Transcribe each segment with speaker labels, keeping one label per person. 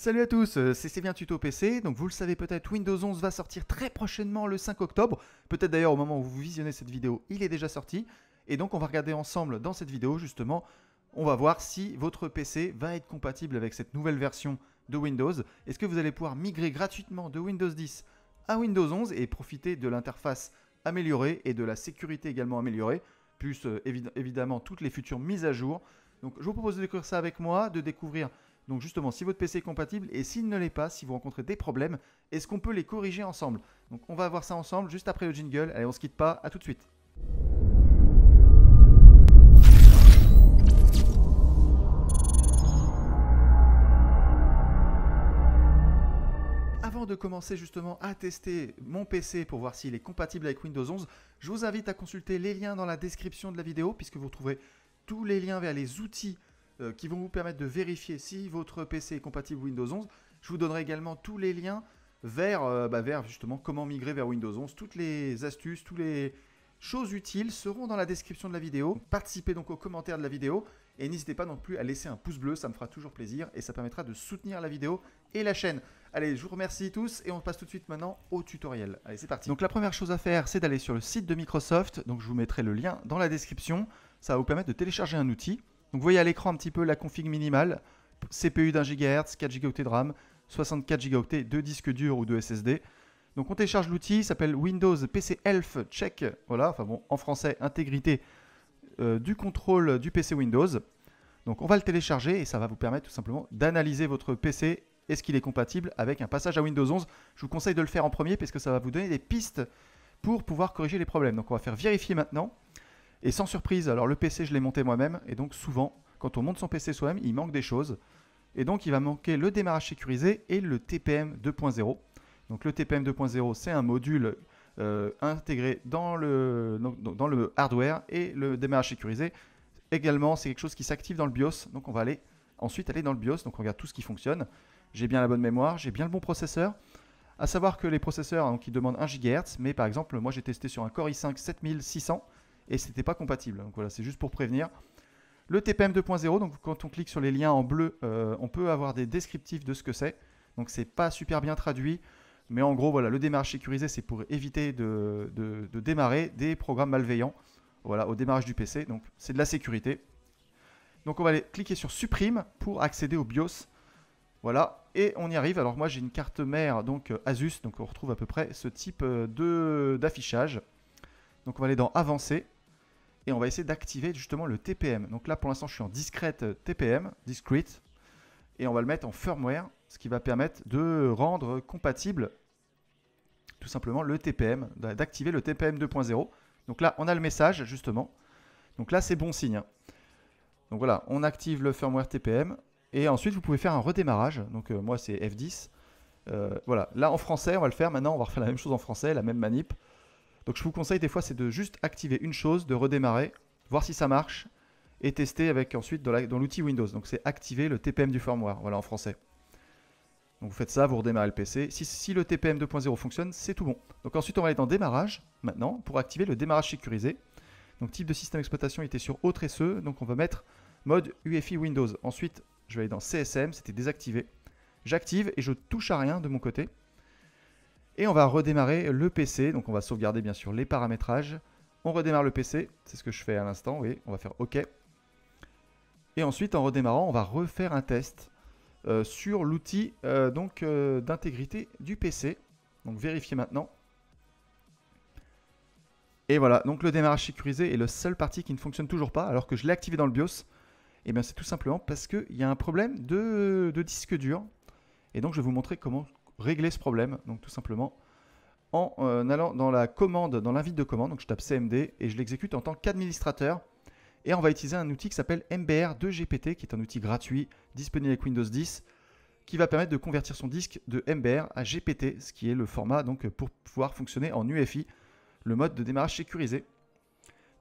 Speaker 1: Salut à tous, euh, c'est C'est Tuto PC. Donc vous le savez peut-être, Windows 11 va sortir très prochainement le 5 octobre. Peut-être d'ailleurs au moment où vous visionnez cette vidéo, il est déjà sorti. Et donc on va regarder ensemble dans cette vidéo justement, on va voir si votre PC va être compatible avec cette nouvelle version de Windows. Est-ce que vous allez pouvoir migrer gratuitement de Windows 10 à Windows 11 et profiter de l'interface améliorée et de la sécurité également améliorée, plus euh, évidemment toutes les futures mises à jour. Donc je vous propose de découvrir ça avec moi, de découvrir donc justement, si votre PC est compatible et s'il ne l'est pas, si vous rencontrez des problèmes, est-ce qu'on peut les corriger ensemble Donc on va voir ça ensemble juste après le jingle. Allez, on se quitte pas, à tout de suite. Avant de commencer justement à tester mon PC pour voir s'il est compatible avec Windows 11, je vous invite à consulter les liens dans la description de la vidéo puisque vous trouverez tous les liens vers les outils euh, qui vont vous permettre de vérifier si votre PC est compatible Windows 11. Je vous donnerai également tous les liens vers, euh, bah, vers justement comment migrer vers Windows 11. Toutes les astuces, toutes les choses utiles seront dans la description de la vidéo. Participez donc aux commentaires de la vidéo et n'hésitez pas non plus à laisser un pouce bleu, ça me fera toujours plaisir et ça permettra de soutenir la vidéo et la chaîne. Allez, je vous remercie tous et on passe tout de suite maintenant au tutoriel. Allez, c'est parti. Donc la première chose à faire, c'est d'aller sur le site de Microsoft. Donc je vous mettrai le lien dans la description. Ça va vous permettre de télécharger un outil donc vous voyez à l'écran un petit peu la config minimale. CPU d'un GHz, 4 Go de RAM, 64 Go de disque dur ou de SSD. Donc on télécharge l'outil, s'appelle Windows PC Health Check, voilà, enfin bon, en français, intégrité euh, du contrôle du PC Windows. Donc on va le télécharger et ça va vous permettre tout simplement d'analyser votre PC. Est-ce qu'il est compatible avec un passage à Windows 11 Je vous conseille de le faire en premier parce que ça va vous donner des pistes pour pouvoir corriger les problèmes. Donc on va faire vérifier maintenant. Et sans surprise, alors le PC, je l'ai monté moi-même, et donc souvent, quand on monte son PC soi-même, il manque des choses. Et donc, il va manquer le démarrage sécurisé et le TPM 2.0. Donc, le TPM 2.0, c'est un module euh, intégré dans le, dans le hardware et le démarrage sécurisé. Également, c'est quelque chose qui s'active dans le BIOS. Donc, on va aller ensuite aller dans le BIOS. Donc, on regarde tout ce qui fonctionne. J'ai bien la bonne mémoire, j'ai bien le bon processeur. À savoir que les processeurs, hein, donc, ils demandent 1 GHz, mais par exemple, moi j'ai testé sur un Core i5 7600 et c'était pas compatible. Donc voilà, c'est juste pour prévenir. Le TPM 2.0, donc quand on clique sur les liens en bleu, euh, on peut avoir des descriptifs de ce que c'est. Donc c'est pas super bien traduit, mais en gros voilà, le démarrage sécurisé c'est pour éviter de, démarrer des programmes malveillants. Voilà, au démarrage du PC, donc c'est de la sécurité. Donc on va aller cliquer sur supprime pour accéder au BIOS. Voilà, et on y arrive. Alors moi j'ai une carte mère donc euh, Asus, donc on retrouve à peu près ce type euh, d'affichage. Donc on va aller dans avancer et on va essayer d'activer justement le TPM. Donc là, pour l'instant, je suis en discrète euh, TPM, discrete, et on va le mettre en firmware, ce qui va permettre de rendre compatible tout simplement le TPM, d'activer le TPM 2.0. Donc là, on a le message justement. Donc là, c'est bon signe. Donc voilà, on active le firmware TPM et ensuite vous pouvez faire un redémarrage. Donc euh, moi, c'est F10. Euh, voilà, là en français, on va le faire. Maintenant, on va refaire la même chose en français, la même manip. Donc je vous conseille des fois c'est de juste activer une chose, de redémarrer, voir si ça marche et tester avec ensuite dans l'outil Windows. Donc c'est activer le TPM du firmware, voilà en français. Donc vous faites ça, vous redémarrez le PC. Si, le TPM 2.0 fonctionne, c'est tout bon. Donc ensuite on va aller dans démarrage maintenant pour activer le démarrage sécurisé. Donc type de système d'exploitation était sur autre SE, donc on va mettre mode UEFI Windows. Ensuite je vais aller dans CSM, c'était désactivé. J'active et je touche à rien de mon côté. Et on va redémarrer le PC, donc on va sauvegarder bien sûr les paramétrages. On redémarre le PC, c'est ce que je fais à l'instant, oui, on va faire OK. Et ensuite, en redémarrant, on va refaire un test euh, sur l'outil euh, donc euh, d'intégrité du PC. Donc vérifier maintenant. Et voilà, donc le démarrage sécurisé est le seul parti qui ne fonctionne toujours pas, alors que je l'ai activé dans le BIOS. Et eh bien c'est tout simplement parce qu'il y a un problème de disque dur. Et donc je vais vous montrer comment régler ce problème, donc tout simplement en euh, allant dans la commande, dans l'invite de commande, donc je tape CMD et je l'exécute en tant qu'administrateur. Et on va utiliser un outil qui s'appelle MBR2GPT, qui est un outil gratuit disponible avec Windows 10, qui va permettre de convertir son disque de MBR à GPT, ce qui est le format donc pour pouvoir fonctionner en UFI, le mode de démarrage sécurisé.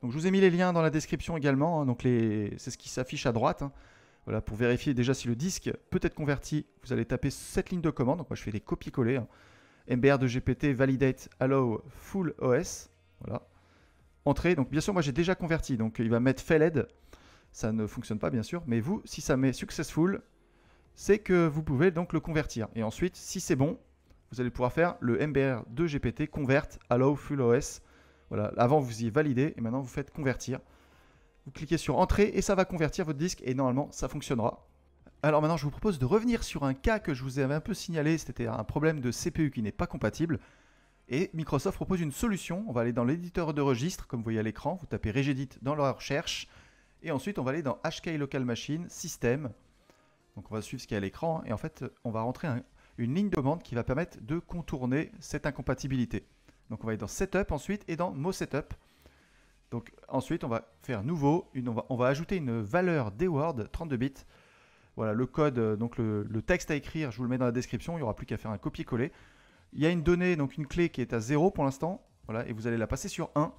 Speaker 1: Donc je vous ai mis les liens dans la description également, hein, donc les... c'est ce qui s'affiche à droite. Hein. Voilà, pour vérifier déjà si le disque peut être converti, vous allez taper cette ligne de commande. Donc moi, je fais des copies coller hein. MBR de GPT validate allow full OS. Voilà. Entrée. Donc bien sûr, moi j'ai déjà converti. Donc il va mettre failed. Ça ne fonctionne pas bien sûr. Mais vous, si ça met successful, c'est que vous pouvez donc le convertir. Et ensuite, si c'est bon, vous allez pouvoir faire le MBR de GPT convert allow full OS. Voilà. Avant vous y validez et maintenant vous faites convertir. Vous cliquez sur Entrée et ça va convertir votre disque et normalement ça fonctionnera. Alors maintenant je vous propose de revenir sur un cas que je vous avais un peu signalé, c'était un problème de CPU qui n'est pas compatible. Et Microsoft propose une solution, on va aller dans l'éditeur de registre, comme vous voyez à l'écran, vous tapez Regedit dans la recherche, et ensuite on va aller dans HK Local Machine, SYSTEM ». donc on va suivre ce qu'il y a à l'écran, et en fait on va rentrer une ligne de commande qui va permettre de contourner cette incompatibilité. Donc on va aller dans Setup ensuite, et dans MoSetup ». Setup, donc ensuite, on va faire nouveau, on, va, ajouter une valeur dword 32 bits. Voilà le code, euh, donc le, texte à écrire, je vous le mets dans la description, il n'y aura plus qu'à faire un copier-coller. Il y a une donnée, donc une clé qui est à 0 pour l'instant, voilà, et vous allez la passer sur 1.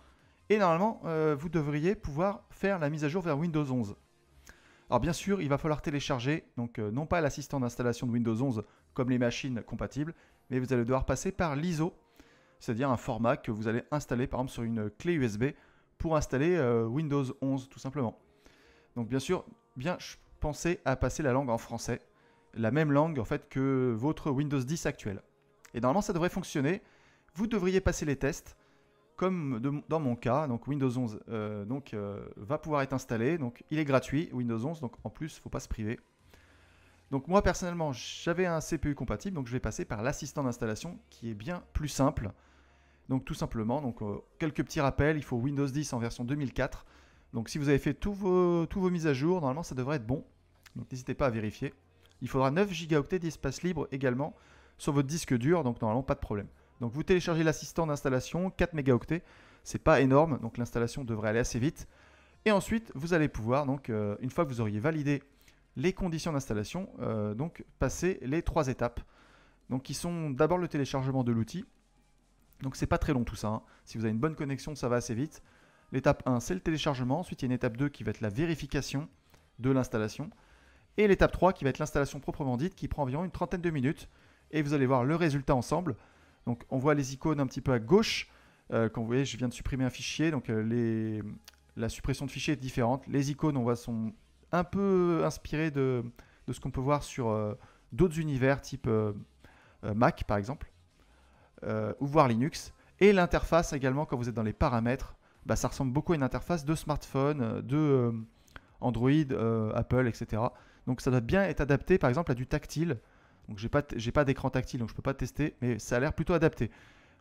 Speaker 1: Et normalement, euh, vous devriez pouvoir faire la mise à jour vers Windows 11. Alors bien sûr, il va falloir télécharger, donc euh, non pas l'assistant d'installation de Windows 11 comme les machines compatibles, mais vous allez devoir passer par l'ISO, c'est-à-dire un format que vous allez installer par exemple sur une clé USB pour installer euh, Windows 11 tout simplement. Donc bien sûr, bien je pensais à passer la langue en français, la même langue en fait que votre Windows 10 actuel. Et normalement ça devrait fonctionner. Vous devriez passer les tests. Comme dans mon cas, donc Windows 11 euh, donc, euh, va pouvoir être installé. Donc il est gratuit Windows 11, donc en plus faut pas se priver. Donc moi personnellement j'avais un CPU compatible, donc je vais passer par l'assistant d'installation qui est bien plus simple. Donc tout simplement, donc, euh, quelques petits rappels, il faut Windows 10 en version 2004. Donc si vous avez fait tous vos, tous vos mises à jour, normalement ça devrait être bon. Donc n'hésitez pas à vérifier. Il faudra 9 Go d'espace libre également sur votre disque dur, donc normalement pas de problème. Donc vous téléchargez l'assistant d'installation, 4 mégaoctets, c'est pas énorme, donc l'installation devrait aller assez vite. Et ensuite, vous allez pouvoir, donc, euh, une fois que vous auriez validé les conditions d'installation, euh, donc passer les trois étapes. Donc qui sont d'abord le téléchargement de l'outil, donc c'est pas très long tout ça. Hein. Si vous avez une bonne connexion, ça va assez vite. L'étape 1, c'est le téléchargement. Ensuite, il y a une étape 2 qui va être la vérification de l'installation. Et l'étape 3 qui va être l'installation proprement dite qui prend environ une trentaine de minutes. Et vous allez voir le résultat ensemble. Donc on voit les icônes un petit peu à gauche. Euh, quand vous voyez, je viens de supprimer un fichier. Donc euh, la suppression de fichiers est différente. Les icônes, on voit, sont un peu inspirées de, ce qu'on peut voir sur euh, d'autres univers type Mac par exemple. Euh, ou voir Linux. Et l'interface également, quand vous êtes dans les paramètres, bah, ça ressemble beaucoup à une interface de smartphone, euh, de euh, Android, Apple, etc. Donc ça doit bien être adapté par exemple à du tactile. Donc j'ai pas, j'ai pas d'écran tactile, donc je peux pas tester, mais ça a l'air plutôt adapté.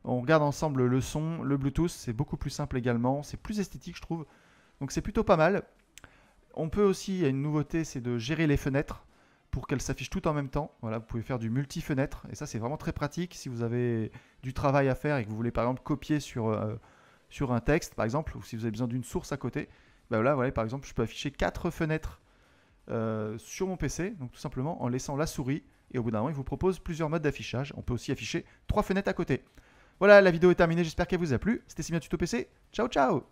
Speaker 1: On regarde ensemble le son, le Bluetooth, c'est beaucoup plus simple également, c'est plus esthétique je trouve. Donc c'est plutôt pas mal. On peut aussi, il y a une nouveauté, c'est de gérer les fenêtres pour qu'elles s'affichent toutes en même temps. Voilà, vous pouvez faire du multi-fenêtre et ça c'est vraiment très pratique si vous avez du travail à faire et que vous voulez par exemple copier sur, euh, sur un texte par exemple ou si vous avez besoin d'une source à côté. Ben là, voilà, par exemple, je peux afficher quatre fenêtres euh, sur mon PC, donc tout simplement en laissant la souris et au bout d'un moment, il vous propose plusieurs modes d'affichage. On peut aussi afficher trois fenêtres à côté. Voilà, la vidéo est terminée, j'espère qu'elle vous a plu. C'était si bien Tuto PC. Ciao ciao